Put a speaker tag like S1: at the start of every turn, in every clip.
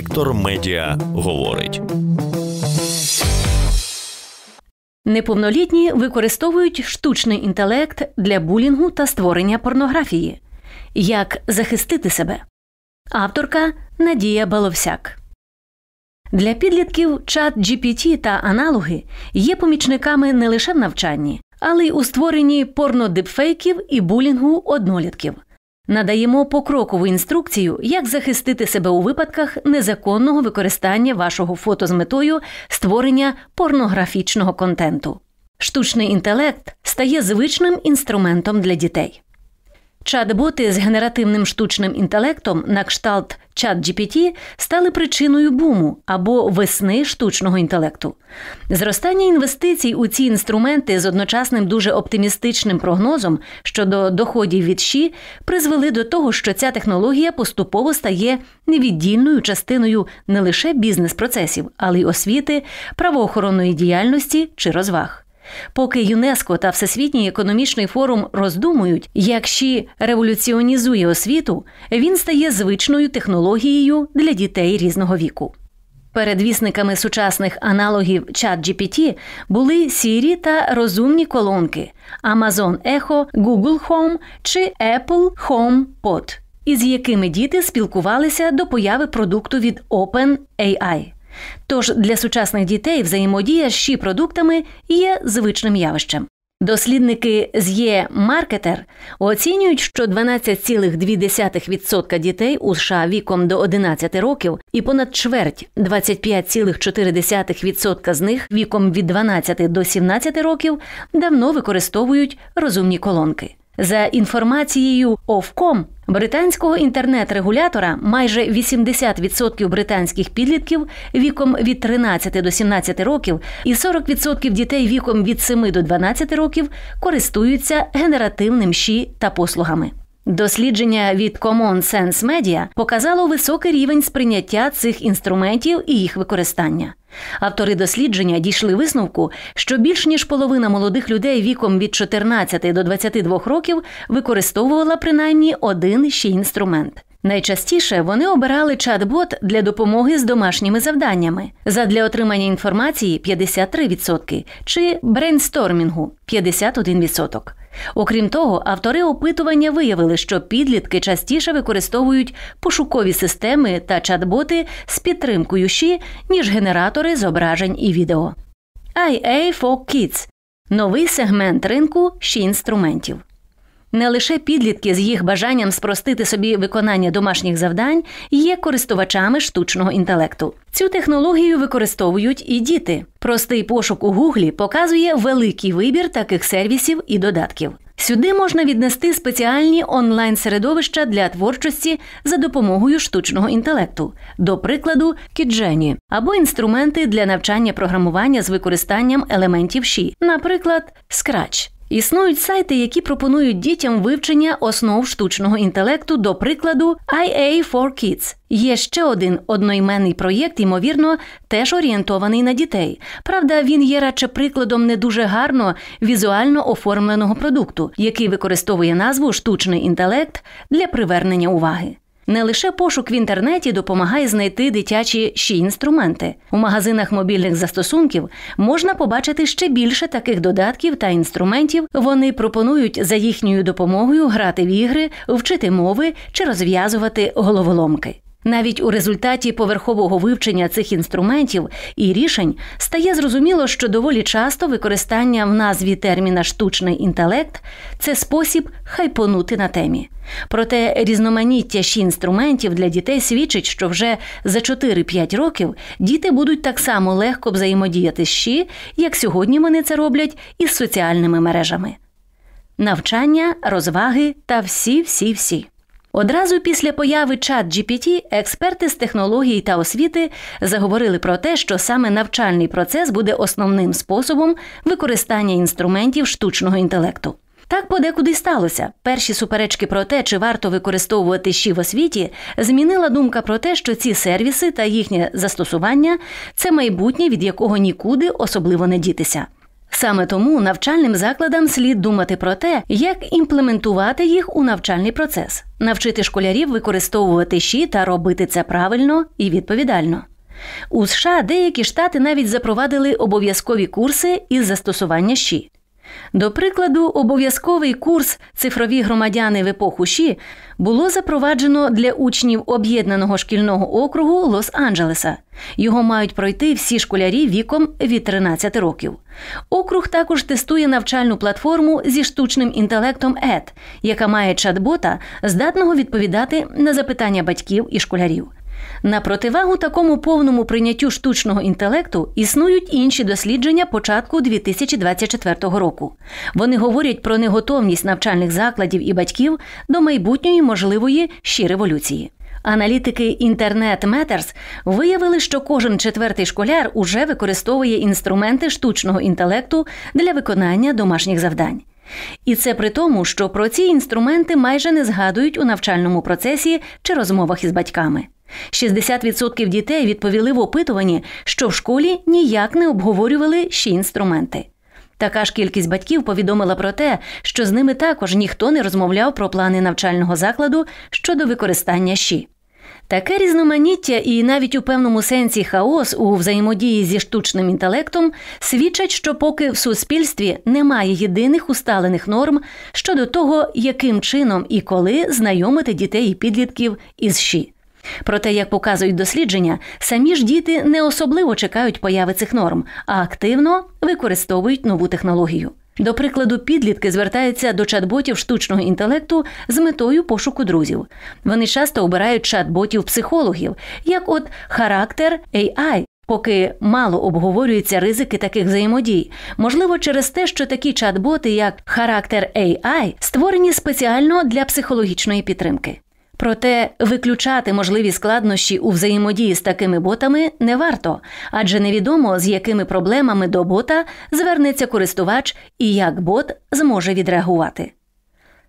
S1: Сектор медіа говорить. Неповнолітні використовують штучний інтелект для булінгу та створення порнографії. Як захистити себе? Авторка Надія Баловсяк. Для підлітків чат GPT та аналоги є помічниками не лише в навчанні, але й у створенні порнодипфейків і булінгу однолітків. Надаємо покрокову інструкцію, як захистити себе у випадках незаконного використання вашого фото з метою створення порнографічного контенту. Штучний інтелект стає звичним інструментом для дітей. Чат-боти з генеративним штучним інтелектом на кшталт ChatGPT стали причиною буму або весни штучного інтелекту. Зростання інвестицій у ці інструменти з одночасним дуже оптимістичним прогнозом щодо доходів від ШІ призвели до того, що ця технологія поступово стає невіддільною частиною не лише бізнес-процесів, але й освіти, правоохоронної діяльності чи розваг. Поки ЮНЕСКО та Всесвітній економічний форум роздумують, як Ші революціонізує освіту, він стає звичною технологією для дітей різного віку. Передвісниками сучасних аналогів ChatGPT були Siri та розумні колонки Amazon Echo, Google Home чи Apple Home Pod, із якими діти спілкувалися до появи продукту від OpenAI. Тож для сучасних дітей взаємодія з щі продуктами є звичним явищем. Дослідники з є маркетер оцінюють, що 12,2% дітей у США віком до 11 років і понад чверть 25,4% з них віком від 12 до 17 років давно використовують розумні колонки. За інформацією Овком, Британського інтернет-регулятора майже 80% британських підлітків віком від 13 до 17 років і 40% дітей віком від 7 до 12 років користуються генеративним ші та послугами. Дослідження від Common Sense Media показало високий рівень сприйняття цих інструментів і їх використання. Автори дослідження дійшли висновку, що більш ніж половина молодих людей віком від 14 до 22 років використовувала принаймні один ще інструмент. Найчастіше вони обирали чат-бот для допомоги з домашніми завданнями, задля отримання інформації 53% чи брейнстормінгу 51%. Окрім того, автори опитування виявили, що підлітки частіше використовують пошукові системи та чат-боти з підтримкою ЩІ, ніж генератори зображень і відео. IA for Kids – новий сегмент ринку ще інструментів. Не лише підлітки з їх бажанням спростити собі виконання домашніх завдань є користувачами штучного інтелекту. Цю технологію використовують і діти. Простий пошук у Гуглі показує великий вибір таких сервісів і додатків. Сюди можна віднести спеціальні онлайн-середовища для творчості за допомогою штучного інтелекту, до прикладу, Кіджені, або інструменти для навчання програмування з використанням елементів ші, наприклад, Scratch. Існують сайти, які пропонують дітям вивчення основ штучного інтелекту, до прикладу, IA for Kids. Є ще один одноіменний проєкт, ймовірно, теж орієнтований на дітей. Правда, він є радше прикладом не дуже гарно візуально оформленого продукту, який використовує назву штучний інтелект для привернення уваги. Не лише пошук в інтернеті допомагає знайти дитячі ще інструменти. У магазинах мобільних застосунків можна побачити ще більше таких додатків та інструментів. Вони пропонують за їхньою допомогою грати в ігри, вчити мови чи розв'язувати головоломки. Навіть у результаті поверхового вивчення цих інструментів і рішень стає зрозуміло, що доволі часто використання в назві терміна штучний інтелект це спосіб хайпонути на темі. Проте різноманіття ще інструментів для дітей свідчить, що вже за 4-5 років діти будуть так само легко взаємодіяти з ЩІ, як сьогодні вони це роблять із соціальними мережами. Навчання, розваги та всі, всі, всі. Одразу після появи чат GPT експерти з технологій та освіти заговорили про те, що саме навчальний процес буде основним способом використання інструментів штучного інтелекту. Так подекуди сталося. Перші суперечки про те, чи варто використовувати щі в освіті, змінила думка про те, що ці сервіси та їхнє застосування це майбутнє, від якого нікуди особливо не дітися. Саме тому навчальним закладам слід думати про те, як імплементувати їх у навчальний процес, навчити школярів використовувати щі та робити це правильно і відповідально. У США деякі штати навіть запровадили обов'язкові курси із застосування щі. До прикладу, обов'язковий курс Цифрові громадяни в епоху Ші було запроваджено для учнів об'єднаного шкільного округу Лос-Анджелеса. Його мають пройти всі школярі віком від 13 років. Округ також тестує навчальну платформу зі штучним інтелектом ЕД, яка має чат-бота, здатного відповідати на запитання батьків і школярів. На противагу такому повному прийняттю штучного інтелекту існують інші дослідження початку 2024 року. Вони говорять про неготовність навчальних закладів і батьків до майбутньої можливої ще революції. Аналітики інтернет Метерс виявили, що кожен четвертий школяр уже використовує інструменти штучного інтелекту для виконання домашніх завдань. І це при тому, що про ці інструменти майже не згадують у навчальному процесі чи розмовах із батьками. 60% дітей відповіли в опитуванні, що в школі ніяк не обговорювали ще інструменти. Така ж кількість батьків повідомила про те, що з ними також ніхто не розмовляв про плани навчального закладу щодо використання щі. Таке різноманіття і навіть у певному сенсі хаос у взаємодії зі штучним інтелектом свідчать, що поки в суспільстві немає єдиних усталених норм щодо того, яким чином і коли знайомити дітей і підлітків із щі. Проте, як показують дослідження, самі ж діти не особливо чекають появи цих норм, а активно використовують нову технологію. До прикладу, підлітки звертаються до чат-ботів штучного інтелекту з метою пошуку друзів. Вони часто обирають чат-ботів психологів, як от характер AI, поки мало обговорюються ризики таких взаємодій. Можливо, через те, що такі чат-боти, як характер AI, створені спеціально для психологічної підтримки. Проте виключати можливі складнощі у взаємодії з такими ботами не варто, адже невідомо з якими проблемами до бота звернеться користувач і як бот зможе відреагувати.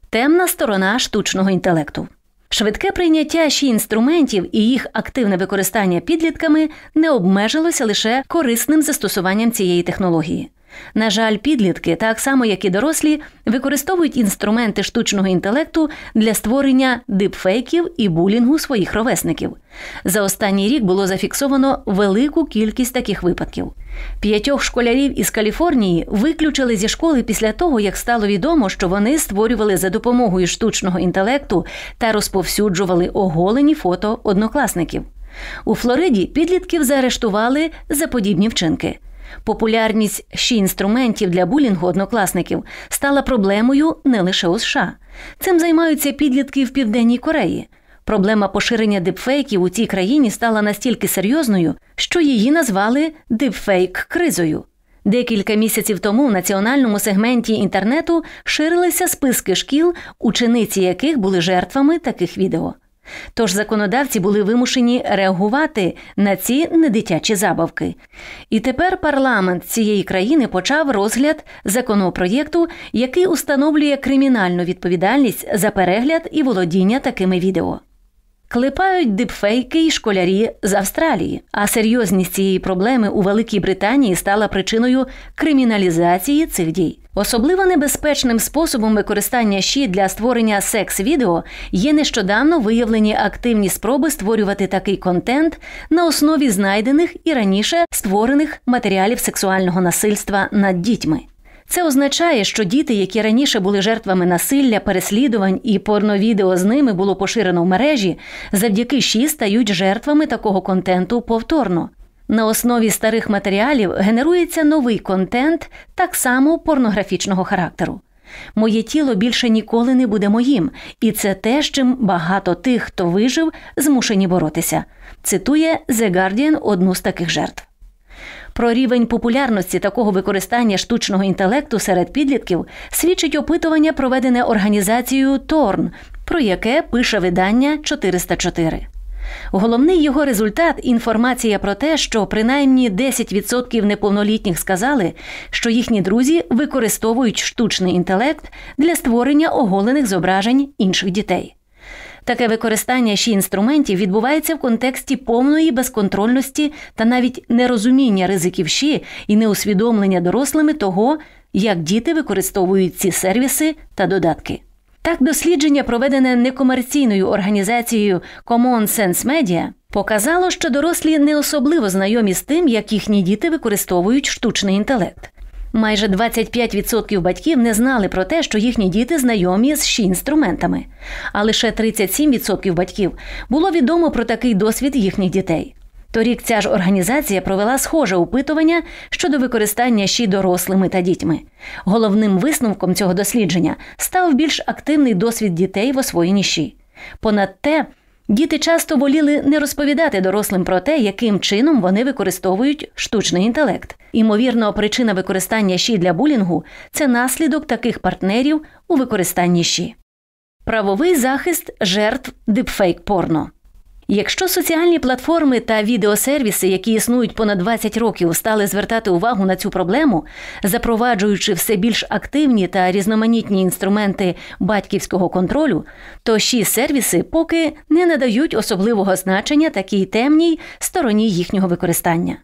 S1: Темна сторона штучного інтелекту. Швидке прийняття ще інструментів і їх активне використання підлітками не обмежилося лише корисним застосуванням цієї технології. На жаль, підлітки, так само як і дорослі, використовують інструменти штучного інтелекту для створення дипфейків і булінгу своїх ровесників. За останній рік було зафіксовано велику кількість таких випадків. П'ятьох школярів із Каліфорнії виключили зі школи після того, як стало відомо, що вони створювали за допомогою штучного інтелекту та розповсюджували оголені фото однокласників. У Флориді підлітків заарештували за подібні вчинки. Популярність ще інструментів для булінгу однокласників стала проблемою не лише у США. Цим займаються підлітки в Південній Кореї. Проблема поширення дипфейків у цій країні стала настільки серйозною, що її назвали дипфейк-кризою. Декілька місяців тому в національному сегменті інтернету ширилися списки шкіл, учениці яких були жертвами таких відео. Тож законодавці були вимушені реагувати на ці недитячі забавки. І тепер парламент цієї країни почав розгляд законопроєкту, який установлює кримінальну відповідальність за перегляд і володіння такими відео клепають дипфейки й школярі з Австралії. А серйозність цієї проблеми у Великій Британії стала причиною криміналізації цих дій. Особливо небезпечним способом використання щі для створення секс-відео є нещодавно виявлені активні спроби створювати такий контент на основі знайдених і раніше створених матеріалів сексуального насильства над дітьми. Це означає, що діти, які раніше були жертвами насилля, переслідувань і порновідео з ними було поширено в мережі, завдяки ШІ стають жертвами такого контенту повторно. На основі старих матеріалів генерується новий контент так само порнографічного характеру. Моє тіло більше ніколи не буде моїм, і це те, з чим багато тих, хто вижив, змушені боротися. Цитує The Guardian одну з таких жертв. Про рівень популярності такого використання штучного інтелекту серед підлітків свідчить опитування, проведене організацією Торн, про яке пише видання 404. Головний його результат інформація про те, що принаймні 10% неповнолітніх сказали, що їхні друзі використовують штучний інтелект для створення оголених зображень інших дітей. Таке використання ще інструментів відбувається в контексті повної безконтрольності та навіть нерозуміння ризиків ші і неусвідомлення дорослими того, як діти використовують ці сервіси та додатки. Так, дослідження, проведене некомерційною організацією Common Sense Media, показало, що дорослі не особливо знайомі з тим, як їхні діти використовують штучний інтелект. Майже 25% батьків не знали про те, що їхні діти знайомі з ші інструментами, а лише 37% батьків було відомо про такий досвід їхніх дітей. Торік ця ж організація провела схоже опитування щодо використання ші дорослими та дітьми. Головним висновком цього дослідження став більш активний досвід дітей в освоєнні ші. Понад те, Діти часто воліли не розповідати дорослим про те, яким чином вони використовують штучний інтелект. Імовірно, причина використання ШІ для булінгу це наслідок таких партнерів у використанні ШІ. Правовий захист жертв дипфейк порно. Якщо соціальні платформи та відеосервіси, які існують понад 20 років, стали звертати увагу на цю проблему, запроваджуючи все більш активні та різноманітні інструменти батьківського контролю, то ші сервіси поки не надають особливого значення такій темній стороні їхнього використання.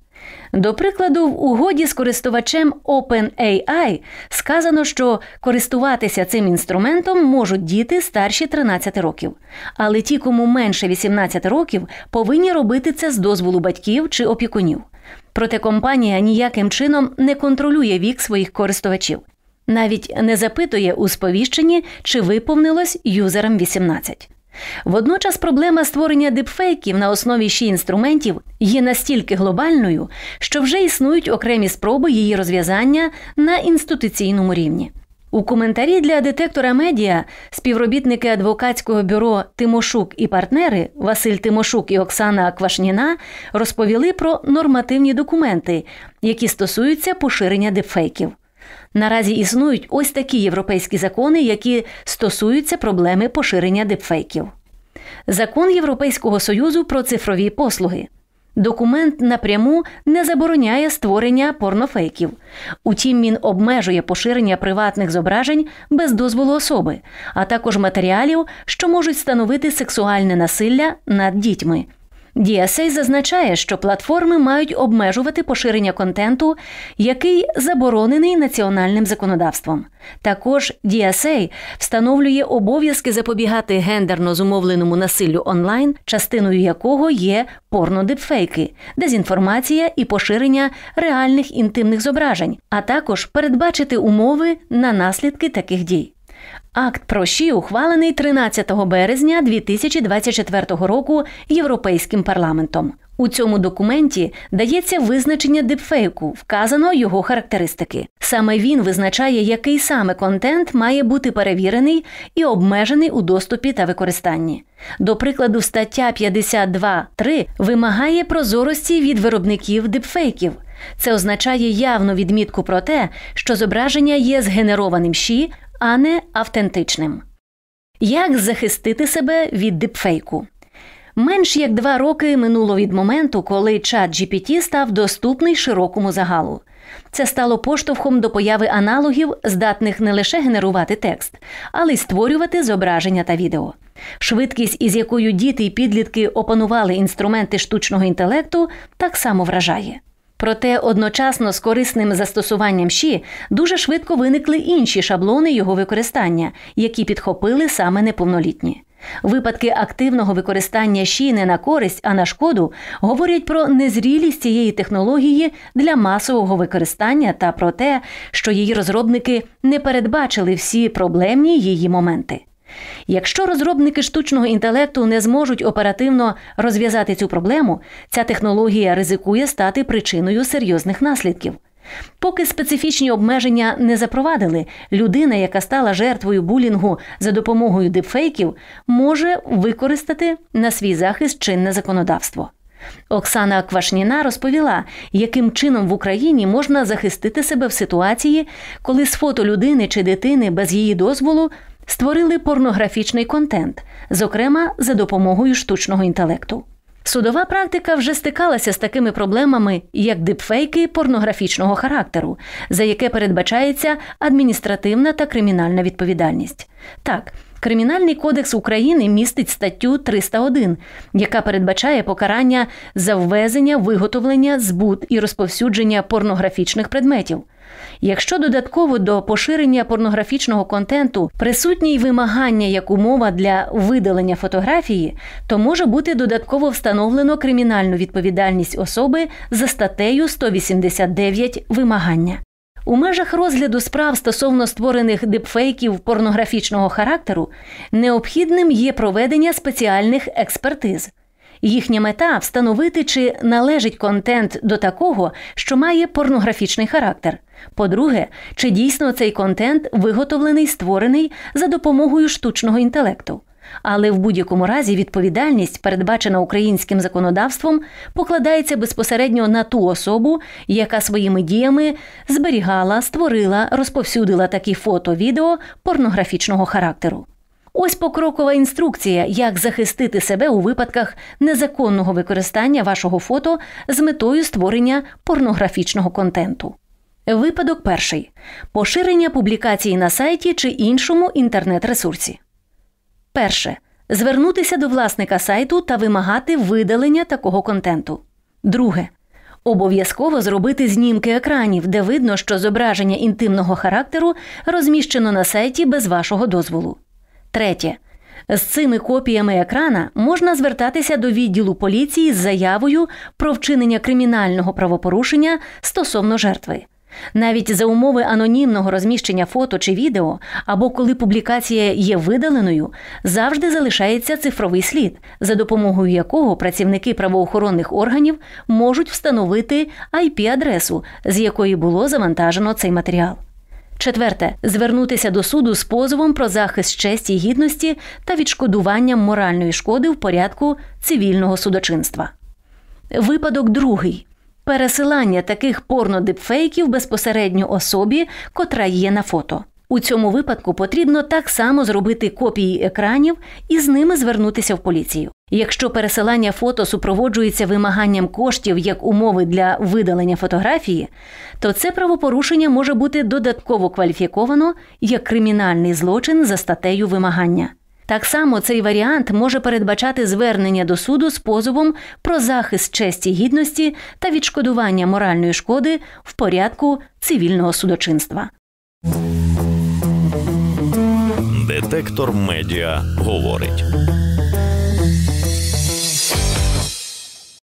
S1: До прикладу, в угоді з користувачем OpenAI сказано, що користуватися цим інструментом можуть діти старші 13 років, але ті, кому менше 18 років, повинні робити це з дозволу батьків чи опікунів. Проте компанія ніяким чином не контролює вік своїх користувачів, навіть не запитує у сповіщенні, чи виповнилось юзерам 18. Водночас проблема створення дипфейків на основі ще інструментів є настільки глобальною, що вже існують окремі спроби її розв'язання на інституційному рівні. У коментарі для детектора медіа співробітники адвокатського бюро Тимошук і партнери Василь Тимошук і Оксана Квашніна розповіли про нормативні документи, які стосуються поширення дипфейків. Наразі існують ось такі європейські закони, які стосуються проблеми поширення дипфейків. Закон Європейського союзу про цифрові послуги. Документ напряму не забороняє створення порнофейків. Утім, він обмежує поширення приватних зображень без дозволу особи, а також матеріалів, що можуть становити сексуальне насилля над дітьми, Діасей зазначає, що платформи мають обмежувати поширення контенту, який заборонений національним законодавством. Також Діасей встановлює обов'язки запобігати гендерно зумовленому насиллю онлайн, частиною якого є порнодипфейки, дезінформація і поширення реальних інтимних зображень, а також передбачити умови на наслідки таких дій. Акт про прощі ухвалений 13 березня 2024 року Європейським парламентом. У цьому документі дається визначення дипфейку, вказано його характеристики. Саме він визначає, який саме контент має бути перевірений і обмежений у доступі та використанні. До прикладу, стаття 52.3 вимагає прозорості від виробників дипфейків. Це означає явну відмітку про те, що зображення є згенерованим щі а не автентичним. Як захистити себе від дипфейку? Менш як два роки минуло від моменту, коли чат GPT став доступний широкому загалу. Це стало поштовхом до появи аналогів, здатних не лише генерувати текст, але й створювати зображення та відео. Швидкість, із якою діти й підлітки опанували інструменти штучного інтелекту, так само вражає. Проте одночасно з корисним застосуванням ші дуже швидко виникли інші шаблони його використання, які підхопили саме неповнолітні. Випадки активного використання ші не на користь, а на шкоду говорять про незрілість цієї технології для масового використання та про те, що її розробники не передбачили всі проблемні її моменти. Якщо розробники штучного інтелекту не зможуть оперативно розв'язати цю проблему, ця технологія ризикує стати причиною серйозних наслідків. Поки специфічні обмеження не запровадили, людина, яка стала жертвою булінгу за допомогою дипфейків, може використати на свій захист чинне законодавство. Оксана Квашніна розповіла, яким чином в Україні можна захистити себе в ситуації, коли з фото людини чи дитини без її дозволу створили порнографічний контент, зокрема за допомогою штучного інтелекту. Судова практика вже стикалася з такими проблемами, як дипфейки порнографічного характеру, за яке передбачається адміністративна та кримінальна відповідальність. Так, Кримінальний кодекс України містить статтю 301, яка передбачає покарання за ввезення, виготовлення, збут і розповсюдження порнографічних предметів. Якщо додатково до поширення порнографічного контенту присутні й вимагання як умова для видалення фотографії, то може бути додатково встановлено кримінальну відповідальність особи за статтею 189 вимагання. У межах розгляду справ стосовно створених дипфейків порнографічного характеру необхідним є проведення спеціальних експертиз. Їхня мета встановити, чи належить контент до такого, що має порнографічний характер. По-друге, чи дійсно цей контент виготовлений, створений за допомогою штучного інтелекту але в будь-якому разі відповідальність, передбачена українським законодавством, покладається безпосередньо на ту особу, яка своїми діями зберігала, створила, розповсюдила такі фото, відео порнографічного характеру. Ось покрокова інструкція, як захистити себе у випадках незаконного використання вашого фото з метою створення порнографічного контенту. Випадок перший поширення публікації на сайті чи іншому інтернет-ресурсі. Перше звернутися до власника сайту та вимагати видалення такого контенту. Друге. Обов'язково зробити знімки екранів, де видно, що зображення інтимного характеру розміщено на сайті без вашого дозволу. Третє. З цими копіями екрана можна звертатися до відділу поліції з заявою про вчинення кримінального правопорушення стосовно жертви. Навіть за умови анонімного розміщення фото чи відео, або коли публікація є видаленою, завжди залишається цифровий слід, за допомогою якого працівники правоохоронних органів можуть встановити IP-адресу, з якої було завантажено цей матеріал. Четверте звернутися до суду з позовом про захист честі і гідності та відшкодуванням моральної шкоди в порядку цивільного судочинства. Випадок другий пересилання таких порнодипфейків безпосередньо особі, котра є на фото. У цьому випадку потрібно так само зробити копії екранів і з ними звернутися в поліцію. Якщо пересилання фото супроводжується вимаганням коштів як умови для видалення фотографії, то це правопорушення може бути додатково кваліфіковано як кримінальний злочин за статтею вимагання. Так само цей варіант може передбачати звернення до суду з позовом про захист честі гідності та відшкодування моральної шкоди в порядку цивільного судочинства. Детектор медіа говорить.